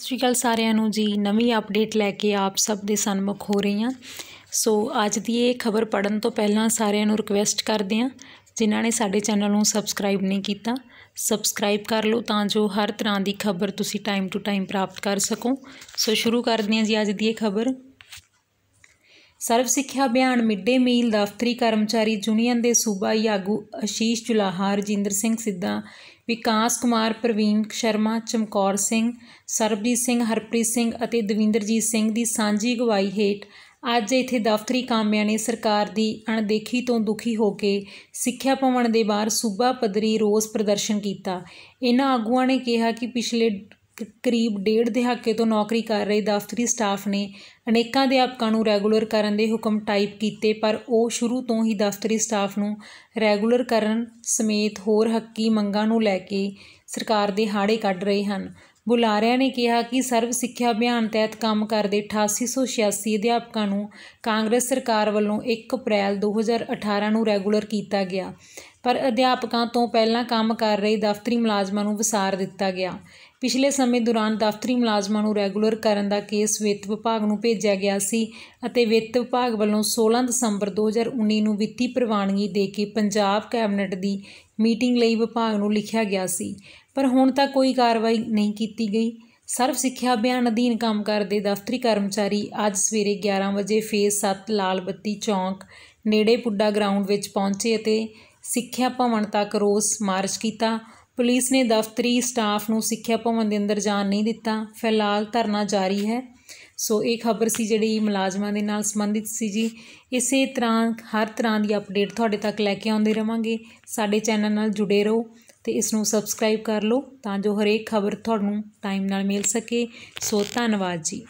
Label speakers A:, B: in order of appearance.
A: ਸਤਿ ਸ਼੍ਰੀ ਅਕਾਲ ਸਾਰਿਆਂ ਨੂੰ ਜੀ ਨਵੀਂ ਅਪਡੇਟ ਲੈ ਕੇ ਆਪ ਸਭ ਦੇ ਸਨਮੁਖ ਹੋ ਰਹੀ ਹਾਂ ਸੋ ਅੱਜ ਦੀ ਇਹ ਖਬਰ ਪੜਨ ਤੋਂ ਪਹਿਲਾਂ ਸਾਰਿਆਂ ਨੂੰ ਰਿਕਵੈਸਟ ਕਰਦੇ ਹਾਂ ਜਿਨ੍ਹਾਂ ਨੇ ਸਾਡੇ ਚੈਨਲ ਨੂੰ ਸਬਸਕ੍ਰਾਈਬ ਨਹੀਂ ਕੀਤਾ ਸਬਸਕ੍ਰਾਈਬ ਕਰ ਲਓ ਤਾਂ ਜੋ ਹਰ ਤਰ੍ਹਾਂ ਦੀ ਖਬਰ ਤੁਸੀਂ ਟਾਈਮ ਟੂ ਟਾਈਮ ਪ੍ਰਾਪਤ ਕਰ ਸਕੋ ਸੋ ਸ਼ੁਰੂ ਕਰਦੇ ਹਾਂ ਜੀ ਅੱਜ ਦੀ ਇਹ ਖਬਰ ਸਰਵ ਸਿੱਖਿਆ ਅਭਿਆਨ ਮਿੱਡੇ ਮੀਲ ਦਫ਼ਤਰੀ ਕਰਮਚਾਰੀ ਯੂਨੀਅਨ ਦੇ ਸੂਬਾਈ ਆਗੂ ਆਸ਼ੀਸ਼ ਚੁਲਾਹਾਰ ਰਜਿੰਦਰ ਸਿੰਘ ਸਿੱਧਾ ਵਿਕਾਸ ਕੁਮਾਰ ਪ੍ਰਵੀਨ ਸ਼ਰਮਾ ਚਮਕੌਰ ਸਿੰਘ ਸਰਬਜੀਤ ਸਿੰਘ ਹਰਪ੍ਰੀਤ ਸਿੰਘ ਅਤੇ ਦਵਿੰਦਰਜੀਤ ਸਿੰਘ ਦੀ ਸਾਂਝੀ ਗਵਾਈ ਹੇਠ ਅੱਜ ਇੱਥੇ ਦਫ਼ਤਰੀ ਕਾਮਿਆਂ ਨੇ ਸਰਕਾਰ ਦੀ ਅਣਦੇਖੀ ਤੋਂ ਦੁਖੀ ਹੋ ਕੇ ਸਿੱਖਿਆ ਭਵਨ ਦੇ ਬਾਹਰ ਸੂਬਾ ਪੱਧਰੀ ਰੋਸ ਪ੍ਰਦਰਸ਼ਨ ਕੀਤਾ ਇਹਨਾਂ ਆਗੂਆਂ ਨੇ ਕਿਹਾ ਕਿ ਪਿਛਲੇ ਕਰੀਬ ਡੇਢ ਦਹਾਕੇ ਤੋਂ ਨੌਕਰੀ ਕਰ ਰਹੇ ਦਫ਼ਤਰੀ ਸਟਾਫ ਨੇ ਅਨੇਕਾਂ ਅਧਿਆਪਕਾਂ ਨੂੰ ਰੈਗੂਲਰ ਕਰਨ ਦੇ ਹੁਕਮ ਟਾਈਪ ਕੀਤੇ ਪਰ ਉਹ ਸ਼ੁਰੂ ਤੋਂ ਹੀ ਦਫ਼ਤਰੀ ਸਟਾਫ ਨੂੰ ਰੈਗੂਲਰ ਕਰਨ ਸਮੇਤ ਹੋਰ ਹੱਕੀ ਮੰਗਾਂ ਨੂੰ ਲੈ ਕੇ ਸਰਕਾਰ ਦੇ ਹਾੜੇ ਕੱਢ ਰਹੇ ਹਨ ਬੁਲਾਰਿਆਂ ਨੇ ਕਿਹਾ ਕਿ ਸਰਵ ਸਿੱਖਿਆ ਅਭਿਆਨ ਤਹਿਤ ਕੰਮ ਕਰਦੇ 8886 ਅਧਿਆਪਕਾਂ ਨੂੰ ਕਾਂਗਰਸ ਸਰਕਾਰ ਵੱਲੋਂ 1 ਅਪ੍ਰੈਲ 2018 ਨੂੰ ਰੈਗੂਲਰ ਕੀਤਾ ਗਿਆ ਪਰ ਅਧਿਆਪਕਾਂ ਤੋਂ ਪਹਿਲਾਂ ਕੰਮ ਕਰ ਰਹੇ ਦਫ਼ਤਰੀ ਮੁਲਾਜ਼ਮਾਂ ਨੂੰ ਵਿਸਾਰ ਦਿੱਤਾ ਗਿਆ ਪਿਛਲੇ ਸਮੇਂ ਦੌਰਾਨ ਦਫ਼ਤਰੀ ਮੁਲਾਜ਼ਮਾਂ ਨੂੰ ਰੈਗੂਲਰ ਕਰਨ ਦਾ ਕੇਸ ਵਿੱਤ ਵਿਭਾਗ ਨੂੰ ਭੇਜਿਆ ਗਿਆ ਸੀ ਅਤੇ ਵਿੱਤ ਵਿਭਾਗ ਵੱਲੋਂ 16 ਦਸੰਬਰ 2019 ਨੂੰ ਵਿੱਤੀ ਪ੍ਰਵਾਨਗੀ ਦੇ ਕੇ ਪੰਜਾਬ ਕੈਬਨਿਟ ਦੀ ਮੀਟਿੰਗ ਲਈ ਵਿਭਾਗ ਨੂੰ ਲਿਖਿਆ ਗਿਆ ਸੀ ਪਰ ਹੁਣ ਤੱਕ ਕੋਈ ਕਾਰਵਾਈ ਨਹੀਂ ਕੀਤੀ ਗਈ ਸਰਵ ਸਿੱਖਿਆ ਅਭਿਆਨ ਅਧੀਨ ਕੰਮ ਕਰਦੇ ਦਫ਼ਤਰੀ ਕਰਮਚਾਰੀ ਅੱਜ ਸਵੇਰੇ 11 ਵਜੇ ਫੇਸ 7 ਲਾਲ ਬੱਤੀ ਚੌਂਕ ਨੇੜੇ ਪੁੱਡਾ ਗਰਾਊਂਡ ਵਿੱਚ ਪਹੁੰਚੇ ਅਤੇ ਸਿੱਖਿਆ ਭਵਨ ਤੱਕ ਰੋਸ ਮਾਰਚ ਕੀਤਾ ਪੁਲਿਸ ਨੇ ਦਫ਼ਤਰੀ ਸਟਾਫ ਨੂੰ ਸਿੱਖਿਆ ਭਵਨ ਦੇ ਅੰਦਰ ਜਾਣ ਨਹੀਂ ਦਿੱਤਾ ਫਿਲਹਾਲ ਧਰਨਾ ਜਾਰੀ ਹੈ ਸੋ ਇਹ ਖਬਰ ਸੀ ਜਿਹੜੀ ਮੁਲਾਜ਼ਮਾਂ ਦੇ ਨਾਲ ਸੰਬੰਧਿਤ ਸੀ ਜੀ ਇਸੇ ਤਰ੍ਹਾਂ ਹਰ ਤਰ੍ਹਾਂ ਦੀ ਅਪਡੇਟ ਤੁਹਾਡੇ ਤੱਕ ਲੈ ਕੇ ਆਉਂਦੇ ਰਵਾਂਗੇ ਸਾਡੇ ਚੈਨਲ ਨਾਲ ਜੁੜੇ ਰਹੋ ਤੇ ਇਸ ਨੂੰ ਸਬਸਕ੍ਰਾਈਬ ਕਰ ਲਓ ਤਾਂ ਜੋ ਹਰੇਕ ਖਬਰ ਤੁਹਾਨੂੰ ਟਾਈਮ ਨਾਲ ਮਿਲ ਸਕੇ ਸੋ ਧੰਨਵਾਦ ਜੀ